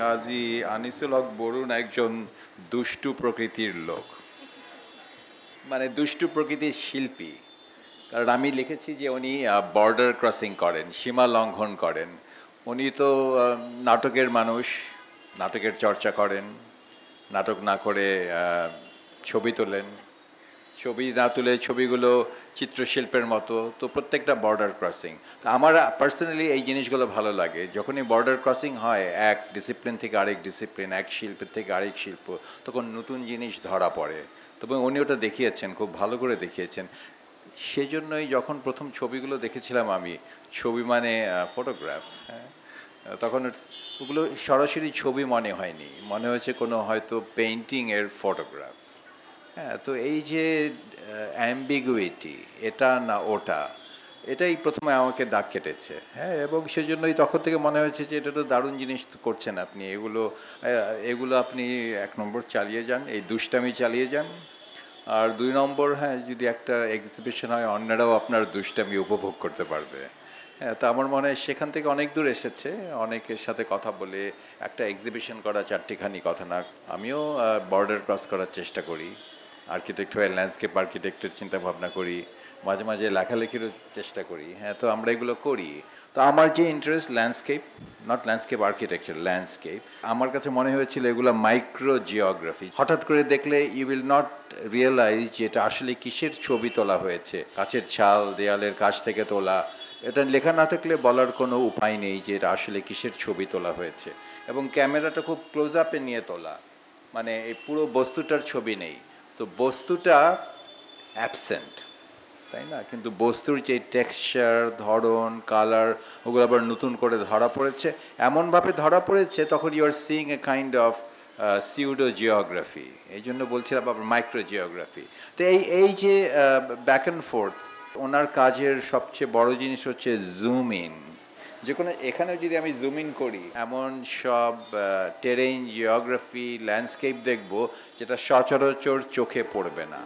কাজী আনিসুল হক বরুণ একজন দুষ্টু প্রকৃতির লোক মানে দুষ্টু প্রকৃতির শিল্পী কারণ আমি লিখেছি যে উনি বর্ডার ক্রসিং করেন সীমা লঙ্ঘন করেন উনি তো নাটকের মানুষ নাটকের চর্চা করেন নাটক না করে ছবি তোলেন ছবি না তুলে ছবিগুলো চিত্রশিল্পের মতো তো প্রত্যেকটা বর্ডার ক্রসিং তো আমার পার্সোনালি এই জিনিসগুলো ভালো লাগে যখনই বর্ডার ক্রসিং হয় এক ডিসিপ্লিন থেকে আরেক ডিসিপ্লিন এক শিল্পের থেকে আরেক শিল্প তখন নতুন জিনিস ধরা পড়ে তবে উনি ওটা দেখিয়েছেন খুব ভালো করে দেখিয়েছেন সেজন্যই যখন প্রথম ছবিগুলো দেখেছিলাম আমি ছবি মানে ফটোগ্রাফ হ্যাঁ তখন ওগুলো সরাসরি ছবি মনে হয়নি মনে হয়েছে কোনো হয়তো পেন্টিংয়ের ফটোগ্রাফ হ্যাঁ তো এই যে অ্যাম্বিগুইটি এটা না ওটা এটাই প্রথমে আমাকে দাগ কেটেছে হ্যাঁ এবং সেজন্যই তখন থেকে মনে হয়েছে যে এটা তো দারুণ জিনিস করছেন আপনি এগুলো এগুলো আপনি এক নম্বর চালিয়ে যান এই দুষ্টামি চালিয়ে যান আর দুই নম্বর হ্যাঁ যদি একটা এক্সিবিশন হয় অন্যরাও আপনার দুষ্টামি উপভোগ করতে পারবে হ্যাঁ তা আমার মনে হয় সেখান থেকে অনেক দূর এসেছে অনেকের সাথে কথা বলে একটা এক্সিবিশন করা চারটিখানি কথা না আমিও বর্ডার ক্রস করার চেষ্টা করি আর্কিটেক্ট হয়ে ল্যান্ডস্কেপ আর্কিটেক্টের চিন্তাভাবনা করি মাঝে মাঝে লেখালেখিরও চেষ্টা করি হ্যাঁ তো আমরা এগুলো করি তো আমার যে interest landscape not landscape architecture landscape আমার কাছে মনে হয়েছিল এগুলো মাইক্রো জিওগ্রাফি হঠাৎ করে দেখলে ইউ উইল নট রিয়েলাইজ যে এটা আসলে কিসের ছবি তোলা হয়েছে কাছের ছাল দেয়ালের কাছ থেকে তোলা এটা লেখা না থাকলে বলার কোনো উপায় নেই যে এটা আসলে কিসের ছবি তোলা হয়েছে এবং ক্যামেরাটা খুব ক্লোজ আপে নিয়ে তোলা মানে এই পুরো বস্তুটার ছবি নেই তো বস্তুটা অ্যাবসেন্ট তাই না কিন্তু বস্তুর যে টেক্সচার ধরন কালার ওগুলো আবার নতুন করে ধরা পড়েছে এমনভাবে ধরা পড়েছে তখন you are seeing a kind of pseudo geography এই জন্য বলছিলাম আবার মাইক্রো জিওগ্রাফি তো এই এই যে ব্যাক অ্যান্ড ফোর্থ ওনার কাজের সবচেয়ে বড় জিনিস হচ্ছে জুম ইন যে কোনো এখানে যদি আমি জুম ইন করি এমন সব টেরেন জিওগ্রাফি ল্যান্ডস্কেপ দেখব যেটা সচরাচর চোখে পড়বে না